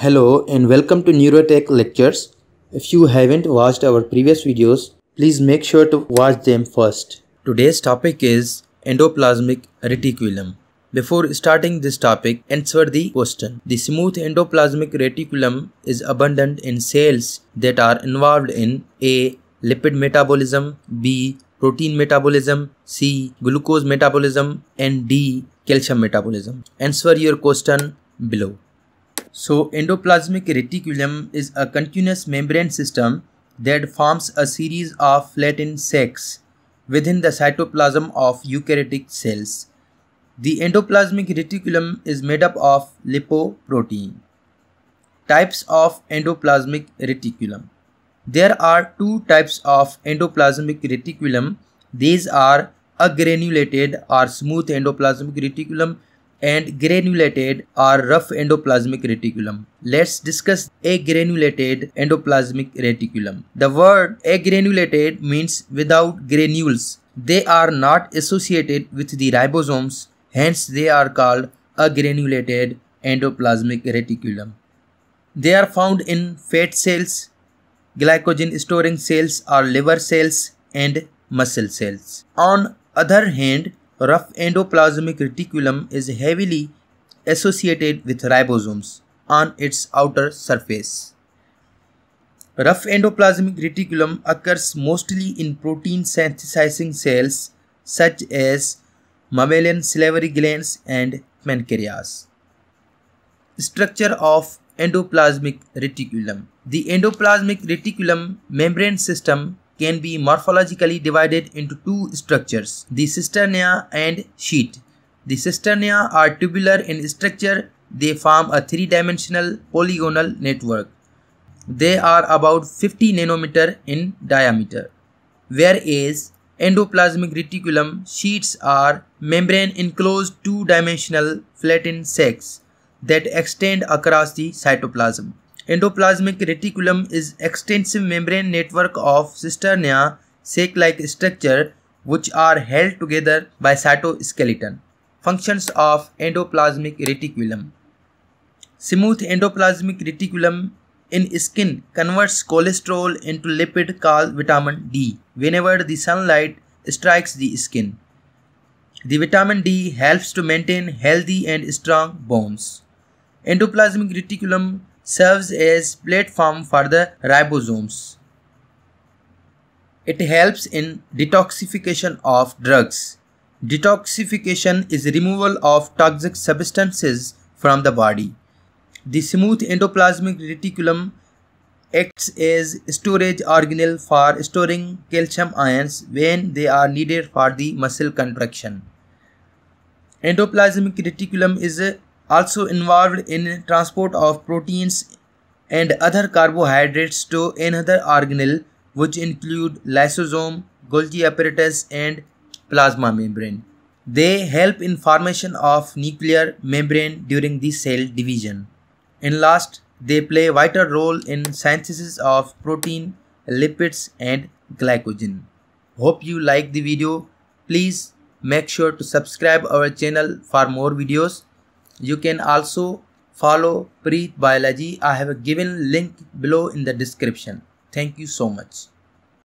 Hello and welcome to Neurotech Lectures. If you haven't watched our previous videos, please make sure to watch them first. Today's topic is endoplasmic reticulum. Before starting this topic, answer the question. The smooth endoplasmic reticulum is abundant in cells that are involved in A. Lipid metabolism B. Protein metabolism C. Glucose metabolism and D. Calcium metabolism. Answer your question below. So endoplasmic reticulum is a continuous membrane system that forms a series of flattened sacs within the cytoplasm of eukaryotic cells. The endoplasmic reticulum is made up of lipoprotein. Types of endoplasmic reticulum There are two types of endoplasmic reticulum. These are a granulated or smooth endoplasmic reticulum and granulated or rough endoplasmic reticulum. Let's discuss agranulated endoplasmic reticulum. The word agranulated means without granules. They are not associated with the ribosomes, hence they are called agranulated endoplasmic reticulum. They are found in fat cells, glycogen storing cells or liver cells and muscle cells. On other hand, rough endoplasmic reticulum is heavily associated with ribosomes on its outer surface. Rough endoplasmic reticulum occurs mostly in protein synthesizing cells such as mammalian salivary glands and pancreas. Structure of endoplasmic reticulum. The endoplasmic reticulum membrane system can be morphologically divided into two structures, the cisterna and sheet. The cisternae are tubular in structure, they form a three-dimensional polygonal network. They are about 50 nanometer in diameter, whereas endoplasmic reticulum sheets are membrane-enclosed two-dimensional flattened sacs that extend across the cytoplasm. Endoplasmic reticulum is extensive membrane network of cisternia sac-like structure which are held together by cytoskeleton. Functions of endoplasmic reticulum. Smooth endoplasmic reticulum in skin converts cholesterol into lipid called vitamin D whenever the sunlight strikes the skin. The vitamin D helps to maintain healthy and strong bones. Endoplasmic reticulum serves as platform for the ribosomes. It helps in detoxification of drugs. Detoxification is removal of toxic substances from the body. The smooth endoplasmic reticulum acts as storage organelle for storing calcium ions when they are needed for the muscle contraction. Endoplasmic reticulum is also involved in transport of proteins and other carbohydrates to another organelle which include lysosome, Golgi apparatus and plasma membrane. They help in formation of nuclear membrane during the cell division. And last, they play vital role in synthesis of protein, lipids and glycogen. Hope you like the video. Please make sure to subscribe our channel for more videos. You can also follow Preet Biology. I have a given link below in the description. Thank you so much.